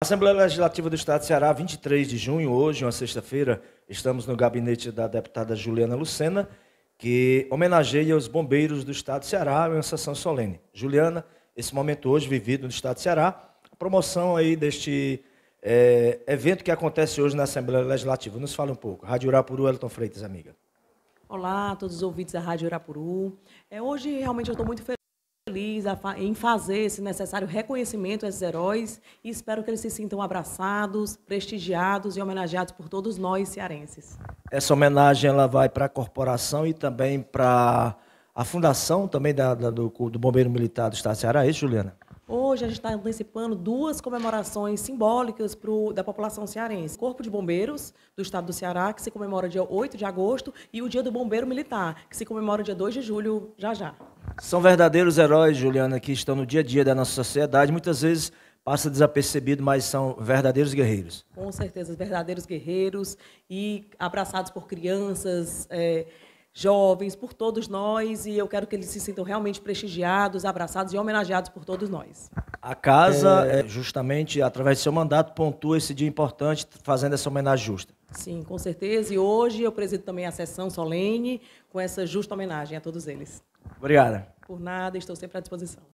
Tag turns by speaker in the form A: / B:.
A: A Assembleia Legislativa do Estado de Ceará, 23 de junho, hoje, uma sexta-feira, estamos no gabinete da deputada Juliana Lucena, que homenageia os bombeiros do Estado de Ceará em uma sessão solene. Juliana, esse momento hoje vivido no Estado de Ceará, a promoção aí deste é, evento que acontece hoje na Assembleia Legislativa. Nos fala um pouco. Rádio Urapuru, Elton Freitas, amiga.
B: Olá a todos os ouvintes da Rádio Urapuru. É, hoje, realmente, eu estou muito feliz feliz em fazer esse necessário reconhecimento a esses heróis e espero que eles se sintam abraçados, prestigiados e homenageados por todos nós cearenses.
A: Essa homenagem ela vai para a corporação e também para a fundação também da, da, do, do Bombeiro Militar do Estado de Ceará, é isso, Juliana?
B: Hoje a gente está antecipando duas comemorações simbólicas pro, da população cearense. Corpo de Bombeiros do Estado do Ceará, que se comemora dia 8 de agosto, e o Dia do Bombeiro Militar, que se comemora dia 2 de julho, já já.
A: São verdadeiros heróis, Juliana, que estão no dia a dia da nossa sociedade. Muitas vezes passa desapercebido, mas são verdadeiros guerreiros.
B: Com certeza, verdadeiros guerreiros e abraçados por crianças, é, jovens, por todos nós. E eu quero que eles se sintam realmente prestigiados, abraçados e homenageados por todos nós.
A: A casa, é... é justamente através do seu mandato, pontua esse dia importante, fazendo essa homenagem justa.
B: Sim, com certeza. E hoje eu presido também a sessão solene com essa justa homenagem a todos eles. Obrigada. Por nada, estou sempre à disposição.